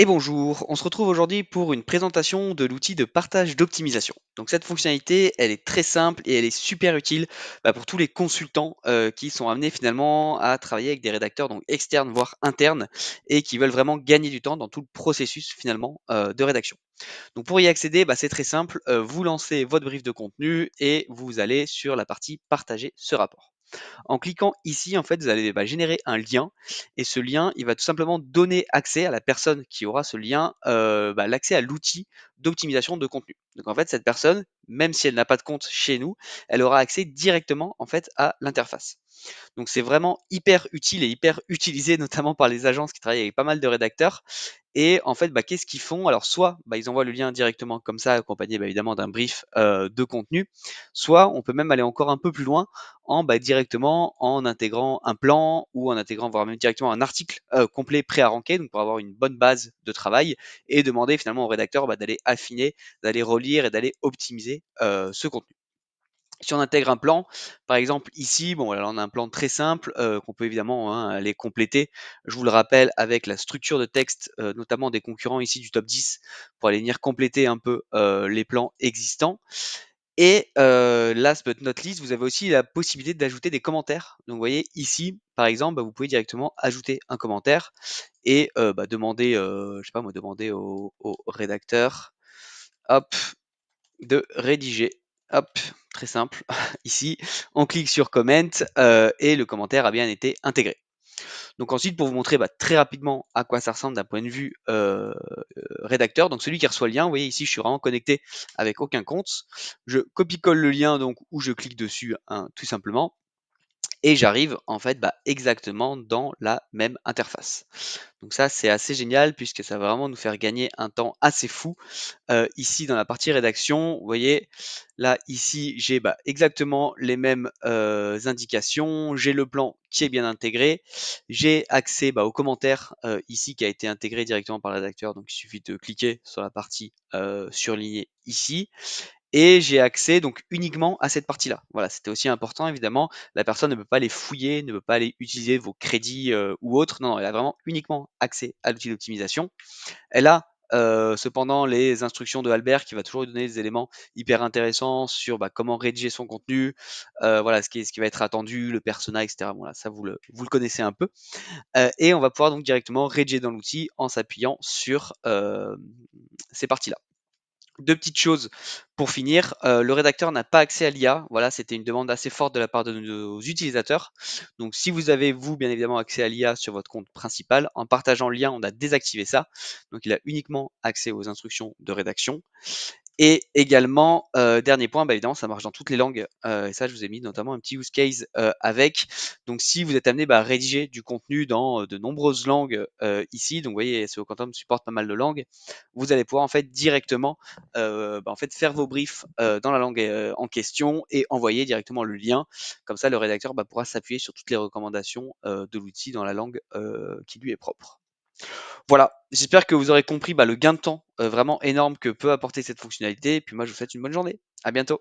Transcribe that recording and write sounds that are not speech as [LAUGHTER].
Et bonjour, on se retrouve aujourd'hui pour une présentation de l'outil de partage d'optimisation. Donc cette fonctionnalité, elle est très simple et elle est super utile bah, pour tous les consultants euh, qui sont amenés finalement à travailler avec des rédacteurs donc externes voire internes et qui veulent vraiment gagner du temps dans tout le processus finalement euh, de rédaction. Donc pour y accéder, bah, c'est très simple, euh, vous lancez votre brief de contenu et vous allez sur la partie partager ce rapport. En cliquant ici, en fait, vous allez bah, générer un lien et ce lien, il va tout simplement donner accès à la personne qui aura ce lien, euh, bah, l'accès à l'outil d'optimisation de contenu. Donc en fait, cette personne, même si elle n'a pas de compte chez nous, elle aura accès directement en fait à l'interface. Donc c'est vraiment hyper utile et hyper utilisé [LAUGHS] notamment par les agences qui travaillent avec pas mal de rédacteurs. Et en fait, bah, qu'est-ce qu'ils font Alors soit bah, ils envoient le lien directement comme ça, accompagné bah, évidemment d'un brief euh, de contenu, soit on peut même aller encore un peu plus loin en directement en intégrant un plan ou en intégrant voire même directement un article euh, complet pré-arranqué, donc pour avoir une bonne base de travail et demander finalement au rédacteur d'aller affiner, d'aller relire et d'aller optimiser euh, ce contenu. Si on intègre un plan, par exemple ici, bon, on a un plan très simple euh, qu'on peut évidemment hein, aller compléter. Je vous le rappelle avec la structure de texte, euh, notamment des concurrents ici du top 10, pour aller venir compléter un peu les plans existants. Et last but not least, vous avez aussi la possibilité d'ajouter des commentaires. Donc vous voyez ici, par exemple, bah, vous pouvez directement ajouter un commentaire et bah, demander, je sais pas moi, demander au rédacteur hop, de rédiger. Hop, très simple, [LAUGHS] ici, on clique sur comment euh, et le commentaire a bien été intégré. Donc ensuite, pour vous montrer bah, très rapidement à quoi ça ressemble d'un point de vue euh, euh, rédacteur, donc celui qui reçoit le lien, vous voyez ici, je suis vraiment connecté avec aucun compte. Je copie-colle le lien donc où je clique dessus hein, tout simplement et j'arrive en fait bah, exactement dans la même interface. Donc ça c'est assez génial puisque ça va vraiment nous faire gagner un temps assez fou. Euh, ici dans la partie rédaction, vous voyez là ici j'ai bah, exactement les mêmes euh, indications, j'ai le plan qui est bien intégré, j'ai accès bah, aux commentaires euh, ici qui a été intégré directement par le rédacteur, donc il suffit de cliquer sur la partie surlignée ici et j'ai accès donc uniquement à cette partie-là. Voilà, c'était aussi important évidemment. La personne ne peut pas les fouiller, ne peut pas aller utiliser vos crédits euh, ou autres. Non, non, elle a vraiment uniquement accès à l'outil d'optimisation. Elle a euh, cependant les instructions de Albert qui va toujours lui donner des éléments hyper intéressants sur bah, comment rédiger son contenu, euh, voilà ce qui, ce qui va être attendu, le persona, etc. Voilà, ça vous le, vous le connaissez un peu. et on va pouvoir donc directement rédiger dans l'outil en s'appuyant sur ces parties-là. Deux petites choses pour finir. Euh, le rédacteur n'a pas accès à l'IA. Voilà, c'était une demande assez forte de la part de nos utilisateurs. Donc, si vous avez, vous, bien évidemment, accès à l'IA sur votre compte principal, en partageant le lien, on a désactivé ça. Donc, il a uniquement accès aux instructions de rédaction. Et également, euh, dernier point, bah, évidemment, ça marche dans toutes les langues. Euh, et ça, je vous ai mis notamment un petit use case euh, avec. Donc, si vous êtes amené bah, à rédiger du contenu dans de nombreuses langues ici, donc vous voyez, SEO Quantum supporte pas mal de langues, vous allez pouvoir en fait directement bah, en fait, faire vos briefs dans la langue en question et envoyer directement le lien. Comme ça, le rédacteur bah, pourra s'appuyer sur toutes les recommandations de l'outil dans la langue qui lui est propre. Voilà, j'espère que vous aurez compris le gain de temps euh, vraiment énorme que peut apporter cette fonctionnalité. Et puis moi, je vous souhaite une bonne journée. À bientôt.